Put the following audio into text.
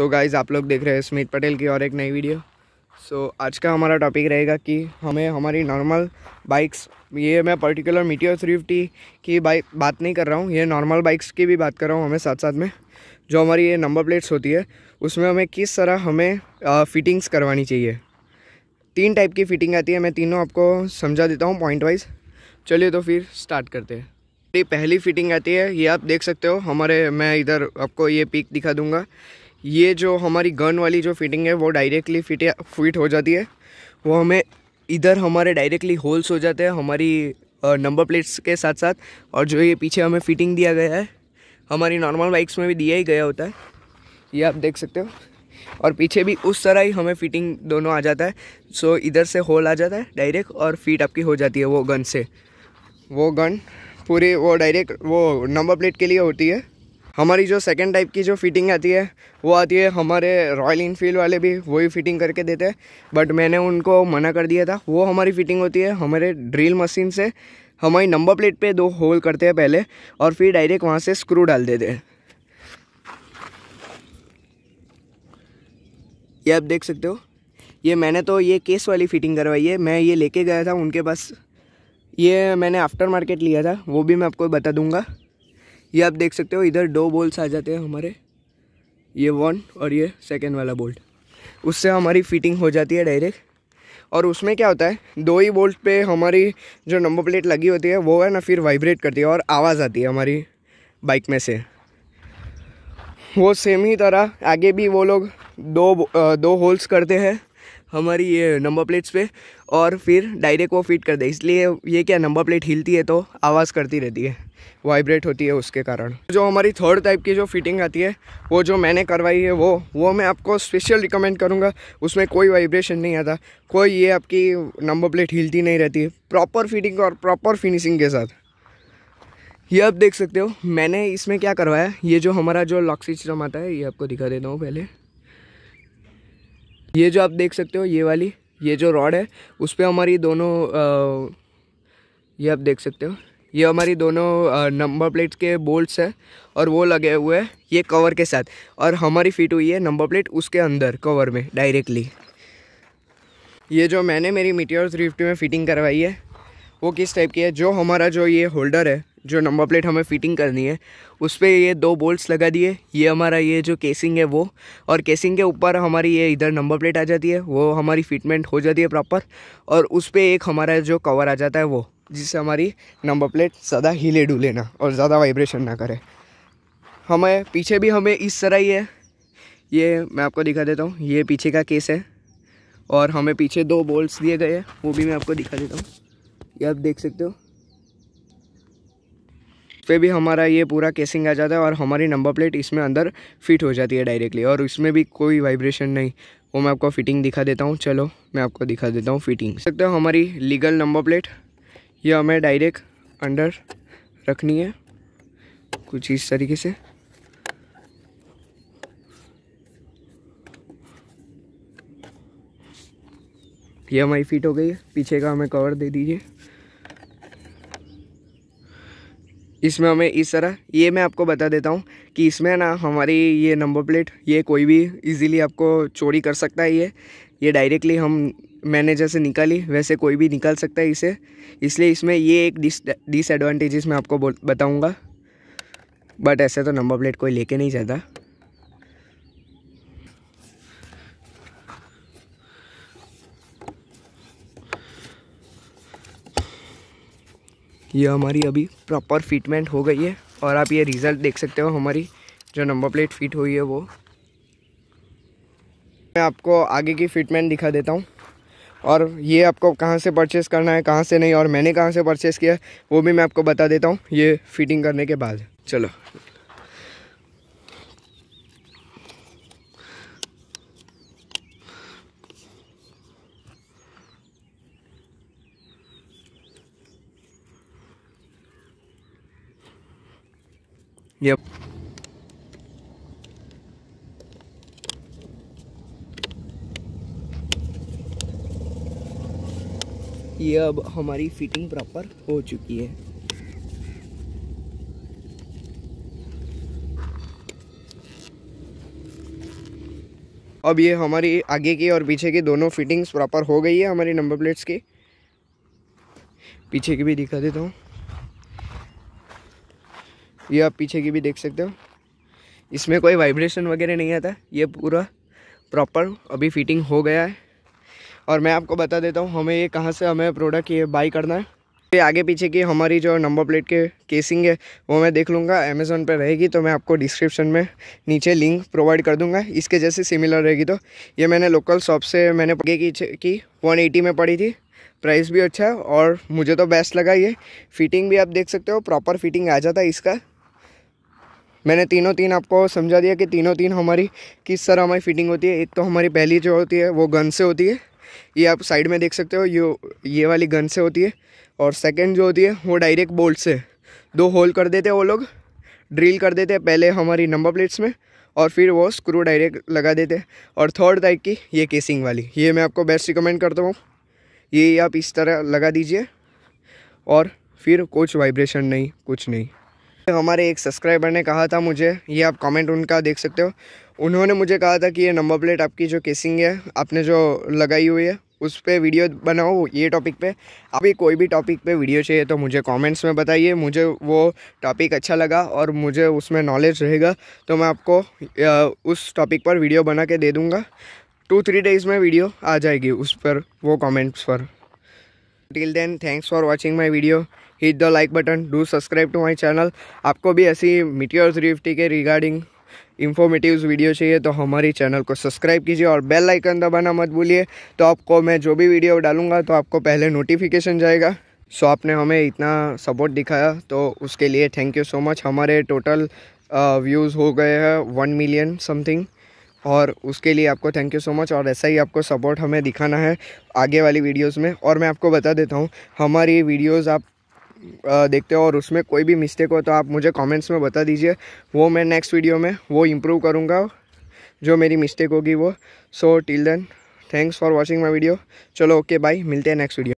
सो so guys आप लोग देख रहे हैं स्मित पटेल की और एक नई वीडियो सो so, आज का हमारा टॉपिक रहेगा कि हमें हमारी नॉर्मल बाइक्स ये मैं पर्टिकुलर मीटियो थ्री फिफ्टी की बाइक बात नहीं कर रहा हूँ ये नॉर्मल बाइक्स की भी बात कर रहा हूँ हमें साथ साथ में जो हमारी ये नंबर प्लेट्स होती है उसमें हमें किस तरह हमें आ, फिटिंग्स करवानी चाहिए तीन टाइप की फिटिंग आती है मैं तीनों आपको समझा देता हूँ पॉइंट वाइज चलिए तो फिर स्टार्ट करते हैं ये पहली फिटिंग आती है ये आप देख सकते हो हमारे मैं इधर आपको ये पिक दिखा दूँगा ये जो हमारी गन वाली जो फिटिंग है वो डायरेक्टली फिट फिट हो जाती है वो हमें इधर हमारे डायरेक्टली होल्स हो जाते हैं हमारी नंबर प्लेट्स के साथ साथ और जो ये पीछे हमें फिटिंग दिया गया है हमारी नॉर्मल बाइक्स में भी दिया ही गया होता है ये आप देख सकते हो और पीछे भी उस तरह ही हमें फिटिंग दोनों आ जाता है सो इधर से होल आ जाता है डायरेक्ट और फिट आपकी हो जाती है वो गन से वो गन पूरी वो डायरेक्ट वो नंबर प्लेट के लिए होती है हमारी जो सेकेंड टाइप की जो फिटिंग आती है वो आती है हमारे रॉयल इनफील्ड वाले भी वही फिटिंग करके देते हैं बट मैंने उनको मना कर दिया था वो हमारी फिटिंग होती है हमारे ड्रिल मशीन से हमारी नंबर प्लेट पे दो होल करते हैं पहले और फिर डायरेक्ट वहाँ से स्क्रू डाल देते हैं ये आप देख सकते हो ये मैंने तो ये केस वाली फिटिंग करवाई है मैं ये लेके गया था उनके पास ये मैंने आफ्टर मार्केट लिया था वो भी मैं आपको बता दूंगा ये आप देख सकते हो इधर दो बोल्ट आ जाते हैं हमारे ये वन और ये सेकेंड वाला बोल्ट उससे हमारी फिटिंग हो जाती है डायरेक्ट और उसमें क्या होता है दो ही बोल्ट पे हमारी जो नंबर प्लेट लगी होती है वो है ना फिर वाइब्रेट करती है और आवाज़ आती है हमारी बाइक में से वो सेम ही तरह आगे भी वो लोग दो दो होल्स करते हैं हमारी ये नंबर प्लेट्स पे और फिर डायरेक्ट वो फिट कर दे इसलिए ये क्या नंबर प्लेट हिलती है तो आवाज़ करती रहती है वाइब्रेट होती है उसके कारण जो हमारी थर्ड टाइप की जो फिटिंग आती है वो जो मैंने करवाई है वो वो मैं आपको स्पेशल रिकमेंड करूँगा उसमें कोई वाइब्रेशन नहीं आता कोई ये आपकी नंबर प्लेट हिलती नहीं रहती प्रॉपर फिटिंग और प्रॉपर फिनिशिंग के साथ ये आप देख सकते हो मैंने इसमें क्या करवाया ये जो हमारा जो लॉक सिस्टम आता है ये आपको दिखा देता हूँ पहले ये जो आप देख सकते हो ये वाली ये जो रॉड है उस पर हमारी दोनों आ, ये आप देख सकते हो ये हमारी दोनों नंबर प्लेट्स के बोल्ट्स हैं और वो लगे हुए हैं ये कवर के साथ और हमारी फिट हुई है नंबर प्लेट उसके अंदर कवर में डायरेक्टली ये जो मैंने मेरी मीटियर रिफ्ट में फ़िटिंग करवाई है वो किस टाइप की है जो हमारा जो ये होल्डर है जो नंबर प्लेट हमें फिटिंग करनी है उस पर ये दो बोल्ट्स लगा दिए ये हमारा ये जो केसिंग है वो और केसिंग के ऊपर हमारी ये इधर नंबर प्लेट आ जाती है वो हमारी फिटमेंट हो जाती है प्रॉपर और उस पर एक हमारा जो कवर आ जाता है वो जिससे हमारी नंबर प्लेट ज़्यादा हिले डुले ना और ज़्यादा वाइब्रेशन ना करे हमें पीछे भी हमें इस तरह ही है ये मैं आपको दिखा देता हूँ ये पीछे का केस है और हमें पीछे दो बोल्ट्स दिए गए हैं वो भी मैं आपको दिखा देता हूँ ये आप देख सकते हो पे भी हमारा ये पूरा केसिंग आ जाता है और हमारी नंबर प्लेट इसमें अंदर फिट हो जाती है डायरेक्टली और इसमें भी कोई वाइब्रेशन नहीं वो मैं आपको फिटिंग दिखा देता हूँ चलो मैं आपको दिखा देता हूँ फिटिंग सकते हो हमारी लीगल नंबर प्लेट ये हमें डायरेक्ट अंडर रखनी है कुछ इस तरीके से ये हमारी फिट हो गई है पीछे का हमें कवर दे दीजिए इसमें हमें इस तरह ये मैं आपको बता देता हूँ कि इसमें ना हमारी ये नंबर प्लेट ये कोई भी इजीली आपको चोरी कर सकता है ये ये डायरेक्टली हम मैनेजर से निकाली वैसे कोई भी निकाल सकता है इसे इसलिए इसमें ये एक डिस डिसएडवांटेजेस मैं आपको बताऊँगा बट ऐसे तो नंबर प्लेट कोई लेके नहीं जाता ये हमारी अभी प्रॉपर फिटमेंट हो गई है और आप ये रिज़ल्ट देख सकते हो हमारी जो नंबर प्लेट फिट हुई है वो मैं आपको आगे की फिटमेंट दिखा देता हूँ और ये आपको कहाँ से परचेस करना है कहाँ से नहीं और मैंने कहाँ से परचेस किया वो भी मैं आपको बता देता हूँ ये फिटिंग करने के बाद चलो ये अब हमारी फिटिंग प्रॉपर हो चुकी है अब ये हमारी आगे की और पीछे की दोनों फिटिंग्स प्रॉपर हो गई है हमारी नंबर प्लेट्स की पीछे की भी दिखा देता हूँ ये आप पीछे की भी देख सकते हो इसमें कोई वाइब्रेशन वगैरह नहीं आता ये पूरा प्रॉपर अभी फिटिंग हो गया है और मैं आपको बता देता हूँ हमें ये कहाँ से हमें प्रोडक्ट ये बाई करना है ये आगे पीछे की हमारी जो नंबर प्लेट के केसिंग है वो मैं देख लूँगा अमेज़ोन पर रहेगी तो मैं आपको डिस्क्रिप्शन में नीचे लिंक प्रोवाइड कर दूँगा इसके जैसे सिमिलर रहेगी तो ये मैंने लोकल शॉप से मैंने की की एटी में पड़ी थी प्राइस भी अच्छा है और मुझे तो बेस्ट लगा ये फिटिंग भी आप देख सकते हो प्रॉपर फिटिंग आ जाता है इसका मैंने तीनों तीन आपको समझा दिया कि तीनों तीन हमारी किस तरह हमारी फिटिंग होती है एक तो हमारी पहली जो होती है वो गन से होती है ये आप साइड में देख सकते हो ये ये वाली गन से होती है और सेकंड जो होती है वो डायरेक्ट बोल्ट से दो होल कर देते हैं वो लोग ड्रिल कर देते हैं पहले हमारी नंबर प्लेट्स में और फिर वो स्क्रू डायरेक्ट लगा देते हैं और थर्ड टाइप की ये केसिंग वाली ये मैं आपको बेस्ट रिकमेंड करता हूँ ये आप इस तरह लगा दीजिए और फिर कुछ वाइब्रेशन नहीं कुछ नहीं हमारे एक सब्सक्राइबर ने कहा था मुझे ये आप कमेंट उनका देख सकते हो उन्होंने मुझे कहा था कि ये नंबर प्लेट आपकी जो केसिंग है आपने जो लगाई हुई है उस पर वीडियो बनाओ ये टॉपिक पे अभी कोई भी टॉपिक पे वीडियो चाहिए तो मुझे कमेंट्स में बताइए मुझे वो टॉपिक अच्छा लगा और मुझे उसमें नॉलेज रहेगा तो मैं आपको उस टॉपिक पर वीडियो बना के दे दूँगा टू थ्री डेज़ में वीडियो आ जाएगी उस पर वो कॉमेंट्स पर till then thanks for watching my video hit the like button do subscribe to my channel आपको भी ऐसी मीटियोर्स रिफ्टी के रिगार्डिंग इन्फॉर्मेटिव वीडियो चाहिए तो हमारी चैनल को सब्सक्राइब कीजिए और बेल आइकन दबाना मत भूलिए तो आपको मैं जो भी वीडियो डालूंगा तो आपको पहले नोटिफिकेशन जाएगा सो आपने हमें इतना सपोर्ट दिखाया तो उसके लिए थैंक यू सो मच हमारे टोटल व्यूज़ uh, हो गए हैं वन मिलियन समथिंग और उसके लिए आपको थैंक यू सो मच और ऐसा ही आपको सपोर्ट हमें दिखाना है आगे वाली वीडियोस में और मैं आपको बता देता हूँ हमारी वीडियोस आप देखते हो और उसमें कोई भी मिस्टेक हो तो आप मुझे कमेंट्स में बता दीजिए वो मैं नेक्स्ट वीडियो में वो इम्प्रूव करूँगा जो मेरी मिस्टेक होगी वो so till then thanks for watching my video चलो ओके okay, बाय मिलते हैं नेक्स्ट वीडियो